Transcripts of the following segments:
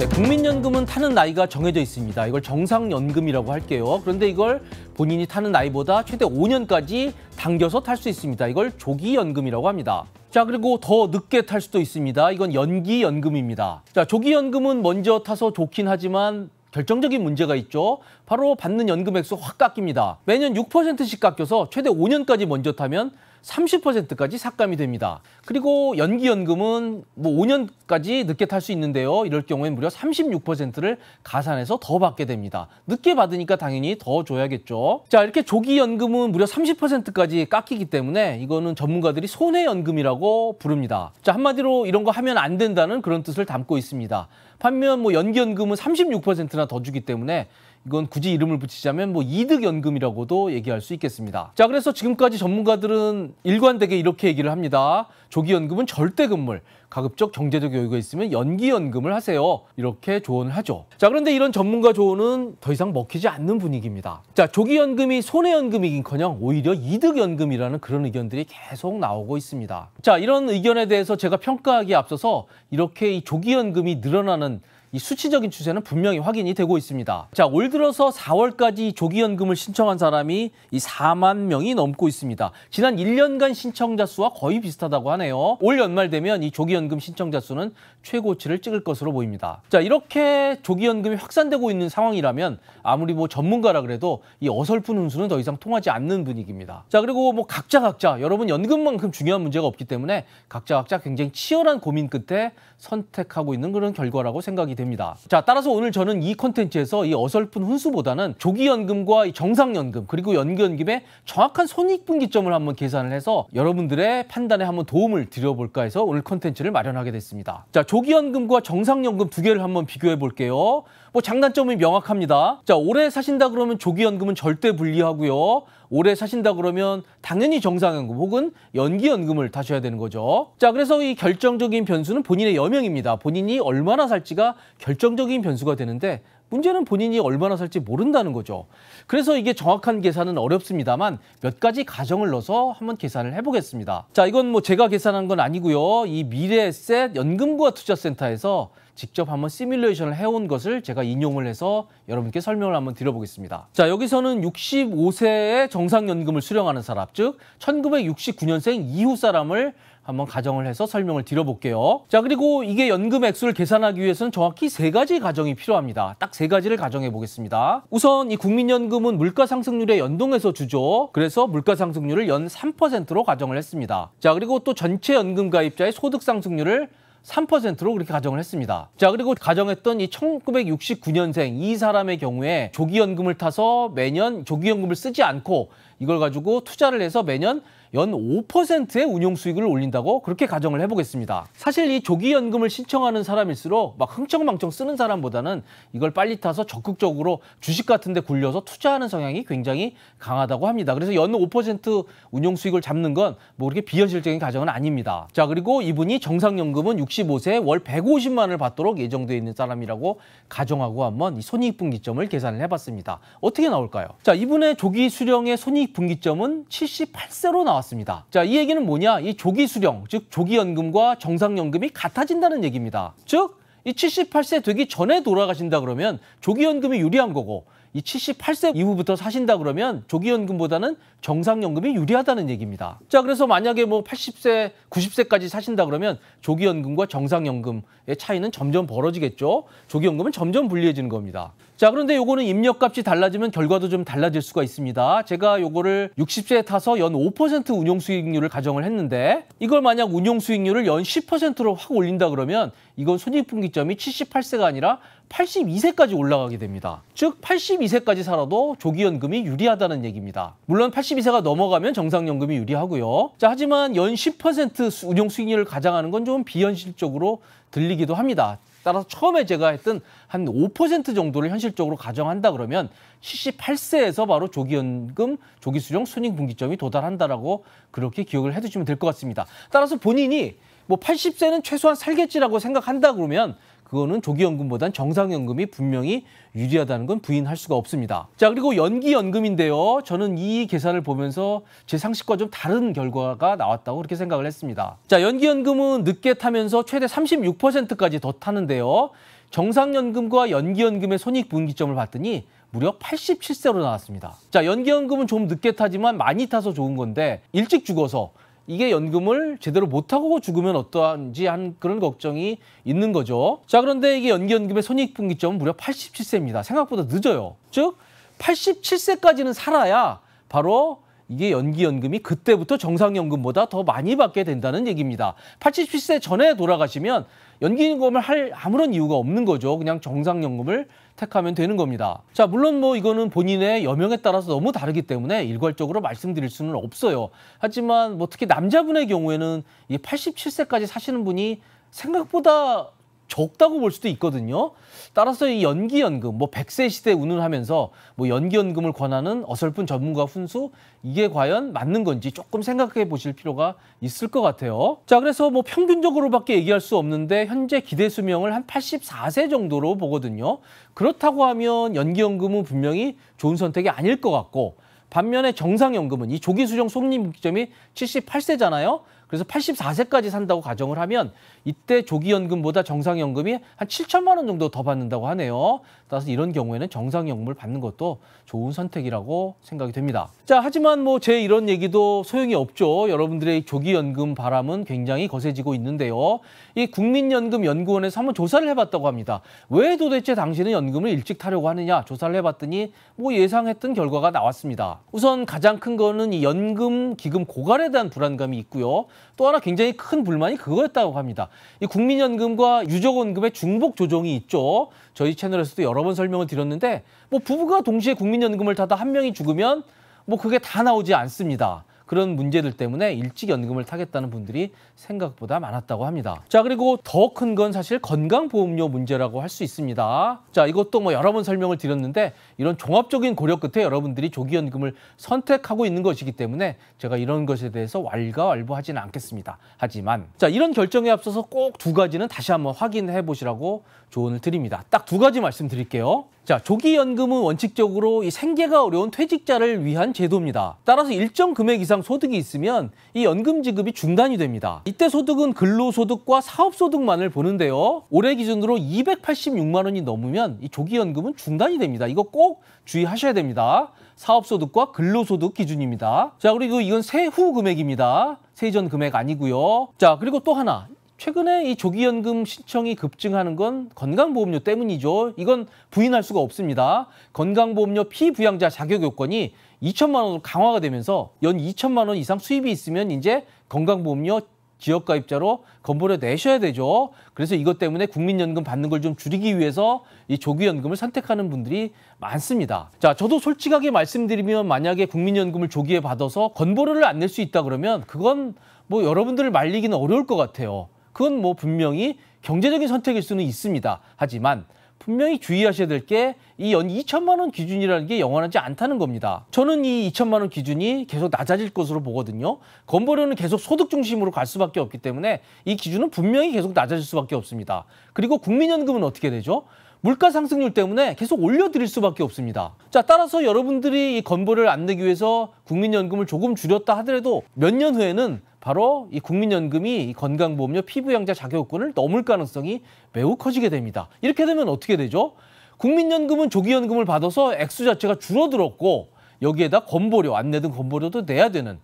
네, 국민연금은 타는 나이가 정해져 있습니다. 이걸 정상연금이라고 할게요. 그런데 이걸 본인이 타는 나이보다 최대 5년까지 당겨서 탈 수 있습니다. 이걸 조기연금이라고 합니다. 자, 그리고 더 늦게 탈 수도 있습니다. 이건 연기연금입니다. 자, 조기연금은 먼저 타서 좋긴 하지만 결정적인 문제가 있죠. 바로 받는 연금 액수 확 깎입니다. 매년 6%씩 깎여서 최대 5년까지 먼저 타면 30%까지 삭감이 됩니다. 그리고 연기연금은 뭐 5년까지 늦게 탈 수 있는데요. 이럴 경우엔 무려 36%를 가산해서 더 받게 됩니다. 늦게 받으니까 당연히 더 줘야겠죠. 자, 이렇게 조기연금은 무려 30%까지 깎이기 때문에 이거는 전문가들이 손해연금이라고 부릅니다. 자, 한마디로 이런 거 하면 안 된다는 그런 뜻을 담고 있습니다. 반면 뭐 연기연금은 36%나 더 주기 때문에 이건 굳이 이름을 붙이자면 뭐 이득연금이라고도 얘기할 수 있겠습니다. 자, 그래서 지금까지 전문가들은 일관되게 이렇게 얘기를 합니다. 조기연금은 절대금물, 가급적 경제적 여유가 있으면 연기연금을 하세요. 이렇게 조언을 하죠. 자, 그런데 이런 전문가 조언은 더 이상 먹히지 않는 분위기입니다. 자, 조기연금이 손해연금이긴커녕 오히려 이득연금이라는 그런 의견들이 계속 나오고 있습니다. 자, 이런 의견에 대해서 제가 평가하기에 앞서서 이렇게 이 조기연금이 늘어나는 이 수치적인 추세는 분명히 확인이 되고 있습니다. 자, 올 들어서 4월까지 조기연금을 신청한 사람이 이 4만 명이 넘고 있습니다. 지난 1년간 신청자 수와 거의 비슷하다고 하네요. 올 연말 되면 이 조기연금 신청자 수는 최고치를 찍을 것으로 보입니다. 자, 이렇게 조기연금이 확산되고 있는 상황이라면 아무리 뭐 전문가라 그래도 이 어설픈 운수는더 이상 통하지 않는 분위기입니다. 자, 그리고 뭐 각자 각자 여러분 연금만큼 중요한 문제가 없기 때문에 각자 각자 굉장히 치열한 고민 끝에 선택하고 있는 그런 결과라고 생각이 됩니다. 됩니다. 자, 따라서 오늘 저는 이 콘텐츠에서 이 어설픈 훈수보다는 조기연금과 정상연금 그리고 연기연금의 정확한 손익분기점을 한번 계산을 해서 여러분들의 판단에 한번 도움을 드려볼까 해서 오늘 콘텐츠를 마련하게 됐습니다. 자, 조기연금과 정상연금 두 개를 한번 비교해 볼게요. 뭐 장단점이 명확합니다. 자, 오래 사신다 그러면 조기연금은 절대 불리하고요. 오래 사신다 그러면 당연히 정상연금 혹은 연기연금을 타셔야 되는 거죠. 자, 그래서 이 결정적인 변수는 본인의 여명입니다. 본인이 얼마나 살지가 결정적인 변수가 되는데 문제는 본인이 얼마나 살지 모른다는 거죠. 그래서 이게 정확한 계산은 어렵습니다만 몇 가지 가정을 넣어서 한번 계산을 해보겠습니다. 자, 이건 뭐 제가 계산한 건 아니고요. 이 미래에셋 연금과 투자센터에서 직접 한번 시뮬레이션을 해온 것을 제가 인용을 해서 여러분께 설명을 한번 드려보겠습니다. 자, 여기서는 65세의 정상연금을 수령하는 사람, 즉 1969년생 이후 사람을 한번 가정을 해서 설명을 드려볼게요. 자, 그리고 이게 연금 액수를 계산하기 위해서는 정확히 세 가지 가정이 필요합니다. 딱 세 가지를 가정해 보겠습니다. 우선 이 국민연금은 물가상승률에 연동해서 주죠. 그래서 물가상승률을 연 3%로 가정을 했습니다. 자, 그리고 또 전체 연금 가입자의 소득상승률을 3%로 그렇게 가정을 했습니다. 자 그리고 가정했던 이 1969년생 이 사람의 경우에 조기연금을 타서 매년 조기연금을 쓰지 않고 이걸 가지고 투자를 해서 매년 연 5%의 운용 수익을 올린다고 그렇게 가정을 해보겠습니다. 사실 이 조기 연금을 신청하는 사람일수록 막 흥청망청 쓰는 사람보다는 이걸 빨리 타서 적극적으로 주식 같은 데 굴려서 투자하는 성향이 굉장히 강하다고 합니다. 그래서 연 5% 운용 수익을 잡는 건 뭐 그렇게 비현실적인 가정은 아닙니다. 자, 그리고 이분이 정상연금은 65세 월 150만을 받도록 예정되어 있는 사람이라고 가정하고 한번 이 손익 분기점을 계산을 해봤습니다. 어떻게 나올까요? 자, 이분의 조기 수령의 손익 분기점은 78세로 나왔습니다. 나왔습니다. 자, 이 얘기는 뭐냐? 이 조기 수령, 즉 조기 연금과 정상 연금이 같아진다는 얘기입니다. 즉이 78세 되기 전에 돌아가신다 그러면 조기 연금이 유리한 거고 이 78세 이후부터 사신다 그러면 조기연금보다는 정상연금이 유리하다는 얘기입니다. 자, 그래서 만약에 뭐 80세, 90세까지 사신다 그러면 조기연금과 정상연금의 차이는 점점 벌어지겠죠. 조기연금은 점점 불리해지는 겁니다. 자, 그런데 요거는 입력값이 달라지면 결과도 좀 달라질 수가 있습니다. 제가 요거를 60세에 타서 연 5% 운용 수익률을 가정을 했는데 이걸 만약 운용 수익률을 연 10%로 확 올린다 그러면 이건 손익분기점이 78세가 아니라 82세까지 올라가게 됩니다. 즉 82세까지 살아도 조기연금이 유리하다는 얘기입니다. 물론 82세가 넘어가면 정상연금이 유리하고요. 자, 하지만 연 10% 운용 수익률을 가장하는 건 좀 비현실적으로 들리기도 합니다. 따라서 처음에 제가 했던 한 5% 정도를 현실적으로 가정한다 그러면 78세에서 바로 조기연금, 조기수령, 손익분기점이 도달한다라고 그렇게 기억을 해두시면 될 것 같습니다. 따라서 본인이 뭐 80세는 최소한 살겠지라고 생각한다 그러면 그거는 조기연금보단 정상연금이 분명히 유리하다는 건 부인할 수가 없습니다. 자, 그리고 연기연금인데요. 저는 이 계산을 보면서 제 상식과 좀 다른 결과가 나왔다고 그렇게 생각을 했습니다. 자, 연기연금은 늦게 타면서 최대 36%까지 더 타는데요. 정상연금과 연기연금의 손익분기점을 봤더니 무려 87세로 나왔습니다. 자, 연기연금은 좀 늦게 타지만 많이 타서 좋은 건데 일찍 죽어서 이게 연금을 제대로 못하고 죽으면 어떠한지 한 그런 걱정이 있는 거죠. 자, 그런데 이게 연기연금의 손익분기점은 무려 87세입니다. 생각보다 늦어요. 즉, 87세까지는 살아야 바로 이게 연기연금이 그때부터 정상연금보다 더 많이 받게 된다는 얘기입니다. 87세 전에 돌아가시면 연기연금을 할 아무런 이유가 없는 거죠. 그냥 정상연금을 택하면 되는 겁니다. 자, 물론 뭐 이거는 본인의 여명에 따라서 너무 다르기 때문에 일괄적으로 말씀드릴 수는 없어요. 하지만 뭐 특히 남자분의 경우에는 이 87세까지 사시는 분이 생각보다 적다고 볼 수도 있거든요. 따라서 이 연기연금, 뭐 100세 시대 운운하면서 뭐 연기연금을 권하는 어설픈 전문가 훈수 이게 과연 맞는 건지 조금 생각해 보실 필요가 있을 것 같아요. 자, 그래서 뭐 평균적으로밖에 얘기할 수 없는데 현재 기대 수명을 한 84세 정도로 보거든요. 그렇다고 하면 연기연금은 분명히 좋은 선택이 아닐 것 같고 반면에 정상연금은 이 조기수령 속립 기점이 78세잖아요. 그래서 84세까지 산다고 가정을 하면 이때 조기연금보다 정상연금이 한 7천만 원 정도 더 받는다고 하네요. 따라서 이런 경우에는 정상연금을 받는 것도 좋은 선택이라고 생각이 됩니다. 자, 하지만 뭐 제 이런 얘기도 소용이 없죠. 여러분들의 조기연금 바람은 굉장히 거세지고 있는데요. 이 국민연금 연구원에서 한번 조사를 해봤다고 합니다. 왜 도대체 당신은 연금을 일찍 타려고 하느냐 조사를 해봤더니 뭐 예상했던 결과가 나왔습니다. 우선 가장 큰 거는 이 연금 기금 고갈에 대한 불안감이 있고요. 또 하나 굉장히 큰 불만이 그거였다고 합니다. 이 국민연금과 유족원금의 중복 조정이 있죠. 저희 채널에서도 여러 번 설명을 드렸는데 뭐 부부가 동시에 국민연금을 타다 한 명이 죽으면 뭐 그게 다 나오지 않습니다. 그런 문제들 때문에 일찍 연금을 타겠다는 분들이 생각보다 많았다고 합니다. 자 그리고 더 큰 건 사실 건강보험료 문제라고 할 수 있습니다. 자 이것도 뭐 여러 번 설명을 드렸는데 이런 종합적인 고려 끝에 여러분들이 조기연금을 선택하고 있는 것이기 때문에 제가 이런 것에 대해서 왈가왈부하지는 않겠습니다. 하지만 자 이런 결정에 앞서서 꼭 두 가지는 다시 한번 확인해 보시라고 조언을 드립니다. 딱 두 가지 말씀드릴게요. 자, 조기연금은 원칙적으로 이 생계가 어려운 퇴직자를 위한 제도입니다. 따라서 일정 금액 이상 소득이 있으면 이 연금 지급이 중단이 됩니다. 이때 소득은 근로소득과 사업소득만을 보는데요. 올해 기준으로 286만 원이 넘으면 이 조기연금은 중단이 됩니다. 이거 꼭 주의하셔야 됩니다. 사업소득과 근로소득 기준입니다. 자, 그리고 이건 세후 금액입니다. 세전 금액 아니고요. 자, 그리고 또 하나. 최근에 이 조기연금 신청이 급증하는 건 건강보험료 때문이죠. 이건 부인할 수가 없습니다. 건강보험료 피부양자 자격 요건이 2천만 원으로 강화가 되면서 연 2천만 원 이상 수입이 있으면 이제 건강보험료 지역가입자로 건보료 내셔야 되죠. 그래서 이것 때문에 국민연금 받는 걸 좀 줄이기 위해서 이 조기연금을 선택하는 분들이 많습니다. 자, 저도 솔직하게 말씀드리면 만약에 국민연금을 조기에 받아서 건보료를 안 낼 수 있다 그러면 그건 뭐 여러분들을 말리기는 어려울 것 같아요. 그건 뭐 분명히 경제적인 선택일 수는 있습니다. 하지만 분명히 주의하셔야 될 게 이 연 2천만 원 기준이라는 게 영원하지 않다는 겁니다. 저는 이 2천만 원 기준이 계속 낮아질 것으로 보거든요. 건보료는 계속 소득 중심으로 갈 수밖에 없기 때문에 이 기준은 분명히 계속 낮아질 수밖에 없습니다. 그리고 국민연금은 어떻게 되죠? 물가 상승률 때문에 계속 올려드릴 수밖에 없습니다. 자, 따라서 여러분들이 이 건보를 안 내기 위해서 국민연금을 조금 줄였다 하더라도 몇 년 후에는 바로 이 국민연금이 건강보험료 피부양자 자격권을 넘을 가능성이 매우 커지게 됩니다. 이렇게 되면 어떻게 되죠? 국민연금은 조기연금을 받아서 액수 자체가 줄어들었고 여기에다 건보료, 안내 등 건보료도 내야 되는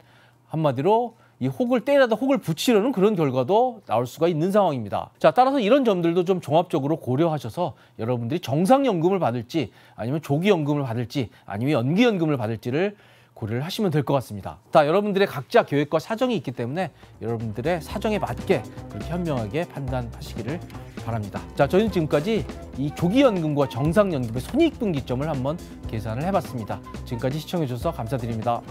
한마디로 이 혹을 때려다 혹을 붙이려는 그런 결과도 나올 수가 있는 상황입니다. 자, 따라서 이런 점들도 좀 종합적으로 고려하셔서 여러분들이 정상연금을 받을지 아니면 조기연금을 받을지 아니면 연기연금을 받을지를 고려를 하시면 될 것 같습니다. 다 여러분들의 각자 계획과 사정이 있기 때문에 여러분들의 사정에 맞게 그렇게 현명하게 판단하시기를 바랍니다. 자, 저희는 지금까지 이 조기연금과 정상연금의 손익분기점을 한번 계산을 해봤습니다. 지금까지 시청해주셔서 감사드립니다.